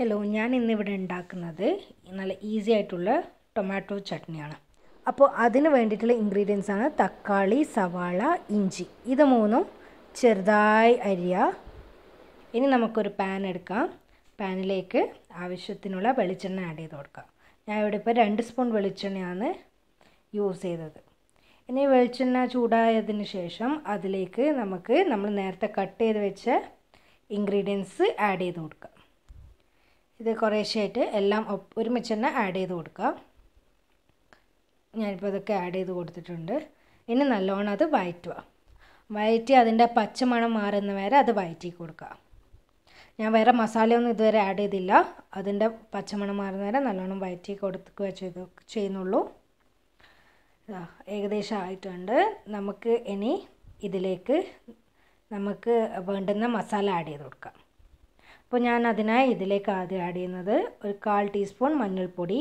hello ഞാൻ ഇന്നിവിടെ ഉണ്ടാക്കുന്നത് നല്ല ഈസി ആയിട്ടുള്ള ടൊമാറ്റോ ചട്നിയാണ് അപ്പോൾ അതിന് വേണ്ടിയിട്ടുള്ള ഇൻഗ്രീഡിയൻസ് ആണ് തക്കാളി സവാള ഇഞ്ചി ഇത് മൂന്നും ചെറുതായി അരിയ ഇനി നമുക്കൊരു പാൻ എടുക്കാം പാനിലേക്ക് ആവശ്യത്തിനുള്ള വെളിച്ചെണ്ണ ആഡ് ചെയ്ത് കൊടുക്കാം ഞാൻ ഇവിടെ ഇപ്പോൾ രണ്ട് സ്പൂൺ വെളിച്ചെണ്ണയാണ് യൂസ് ചെയ്തത് ഇനി വെളിച്ചെണ്ണ ചൂടായതിന് ശേഷം അതിലേക്ക് നമുക്ക് നമ്മൾ നേരത്തെ കട്ട് ചെയ്ത് വെച്ച ഇൻഗ്രീഡിയൻസ് ആഡ് ചെയ്ത് കൊടുക്കാം ഇത് കുറേശ്ശെയായിട്ട് എല്ലാം ഒരുമിച്ച് തന്നെ ആഡ് ചെയ്ത് കൊടുക്കുക ഞാനിപ്പോൾ ഇതൊക്കെ ആഡ് ചെയ്ത് കൊടുത്തിട്ടുണ്ട് ഇനി നല്ലോണം അത് വയറ്റുക വയറ്റി അതിൻ്റെ പച്ചമണം മാറുന്ന വരെ അത് വയറ്റി കൊടുക്കുക ഞാൻ വേറെ മസാലയൊന്നും ഇതുവരെ ആഡ് ചെയ്തില്ല അതിൻ്റെ പച്ചമണം മാറുന്ന വരെ നല്ലോണം വയറ്റി കൊടുക്കുക ചെയ്ത് ചെയ്യുന്നുള്ളൂ ഏകദേശം ആയിട്ടുണ്ട് നമുക്ക് ഇനി ഇതിലേക്ക് നമുക്ക് വേണ്ടുന്ന മസാല ആഡ് ചെയ്ത് കൊടുക്കാം അപ്പോൾ ഞാൻ അതിനായി ഇതിലേക്ക് ആദ്യം ആഡ് ചെയ്യുന്നത് ഒരു കാൽ ടീസ്പൂൺ മഞ്ഞൾപ്പൊടി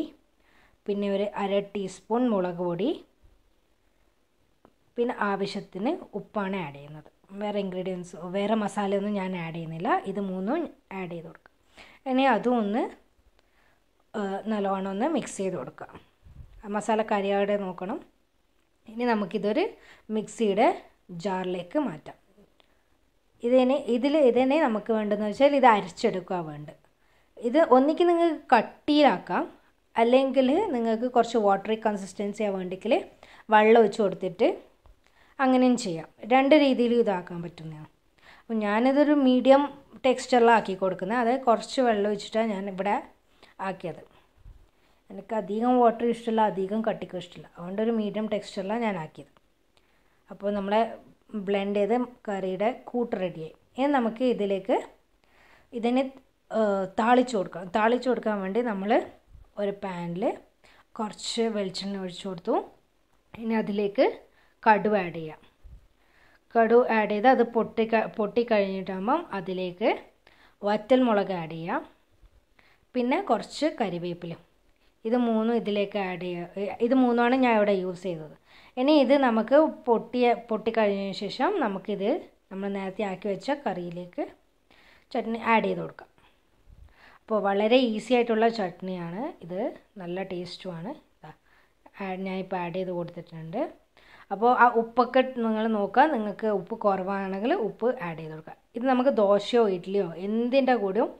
പിന്നെ ഒരു അര ടീസ്പൂൺ മുളക് പൊടി പിന്നെ ആവശ്യത്തിന് ഉപ്പാണ് ആഡ് ചെയ്യുന്നത് വേറെ ഇൻഗ്രീഡിയൻസ് വേറെ മസാലയൊന്നും ഞാൻ ആഡ് ചെയ്യുന്നില്ല ഇത് മൂന്നും ആഡ് ചെയ്ത് കൊടുക്കുക ഇനി അതും ഒന്ന് നല്ലോണം ഒന്ന് മിക്സ് ചെയ്ത് കൊടുക്കുക മസാല കരിയാടെ നോക്കണം ഇനി നമുക്കിതൊരു മിക്സിയുടെ ജാറിലേക്ക് മാറ്റാം ഇതിനെ ഇതിൽ ഇതിനെ നമുക്ക് വേണ്ടതെന്ന് വെച്ചാൽ ഇത് അരച്ചെടുക്കുക വേണ്ട ഇത് ഒന്നിക്ക് നിങ്ങൾക്ക് കട്ടിയിലാക്കാം അല്ലെങ്കിൽ നിങ്ങൾക്ക് കുറച്ച് വാട്ടറി കൺസിസ്റ്റൻസി ആവേണ്ടെങ്കിൽ വെള്ളം ഒഴിച്ച് കൊടുത്തിട്ട് അങ്ങനെയും ചെയ്യാം രണ്ട് രീതിയിലും ഇതാക്കാൻ പറ്റുന്നതാണ് അപ്പം ഞാനിതൊരു മീഡിയം ടെക്സ്റ്ററിലാക്കി കൊടുക്കുന്നത് അത് കുറച്ച് വെള്ളം ഒഴിച്ചിട്ടാണ് ഞാൻ ഇവിടെ ആക്കിയത് എനിക്ക് അധികം വാട്ടർ ഇഷ്ടമില്ല അധികം കട്ടിക്കും ഇഷ്ടമില്ല അതുകൊണ്ട് ഒരു മീഡിയം ടെക്സ്റ്ററിലാണ് ഞാൻ ആക്കിയത് അപ്പോൾ നമ്മളെ ബ്ലെൻഡ് ചെയ്ത കറിയുടെ കൂട്ട് റെഡിയായി ഇനി നമുക്ക് ഇതിലേക്ക് ഇതിനെ താളിച്ചു കൊടുക്കാം താളിച്ചു കൊടുക്കാൻ വേണ്ടി നമ്മൾ ഒരു പാനിൽ കുറച്ച് വെളിച്ചെണ്ണ ഒഴിച്ചു കൊടുത്തു ഇനി അതിലേക്ക് കടു ആഡ് ചെയ്യാം കടു ആഡ് ചെയ്ത് അത് പൊട്ടി പൊട്ടിക്കഴിഞ്ഞിട്ടാകുമ്പം അതിലേക്ക് വറ്റൽ മുളക് ആഡ് ചെയ്യാം പിന്നെ കുറച്ച് കരിവേപ്പിലും ഇത് മൂന്നും ഇതിലേക്ക് ആഡ് ചെയ്യുക ഇത് മൂന്നുമാണ് ഞാൻ ഇവിടെ യൂസ് ചെയ്തത് ഇനി ഇത് നമുക്ക് പൊട്ടിയ പൊട്ടിക്കഴിഞ്ഞതിന് ശേഷം നമുക്കിത് നമ്മൾ നേരത്തെ ആക്കി വെച്ച കറിയിലേക്ക് ചട്നി ആഡ് ചെയ്ത് കൊടുക്കാം അപ്പോൾ വളരെ ഈസി ആയിട്ടുള്ള ചട്നിയാണ് ഇത് നല്ല ടേസ്റ്റുമാണ് ഞാനിപ്പോൾ ആഡ് ചെയ്ത് കൊടുത്തിട്ടുണ്ട് അപ്പോൾ ആ ഉപ്പൊക്കെ നിങ്ങൾ നോക്കുക നിങ്ങൾക്ക് ഉപ്പ് കുറവാണെങ്കിൽ ഉപ്പ് ആഡ് ചെയ്ത് കൊടുക്കുക ഇത് നമുക്ക് ദോശയോ ഇഡ്ഡലിയോ എന്തിൻ്റെ കൂടെയും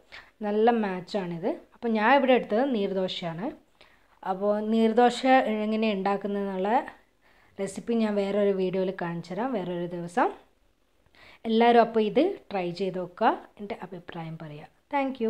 നല്ല മാച്ചാണിത് അപ്പോൾ ഞാൻ ഇവിടെ എടുത്തത് നീർദോശയാണ് അപ്പോൾ നീർദോശ എങ്ങനെ ഉണ്ടാക്കുന്നതെന്നുള്ള റെസിപ്പി ഞാൻ വേറൊരു വീഡിയോയിൽ കാണിച്ചു തരാം വേറൊരു ദിവസം എല്ലാവരും അപ്പോൾ ഇത് ട്രൈ ചെയ്ത് നോക്കുക എൻ്റെ അഭിപ്രായം പറയുക താങ്ക്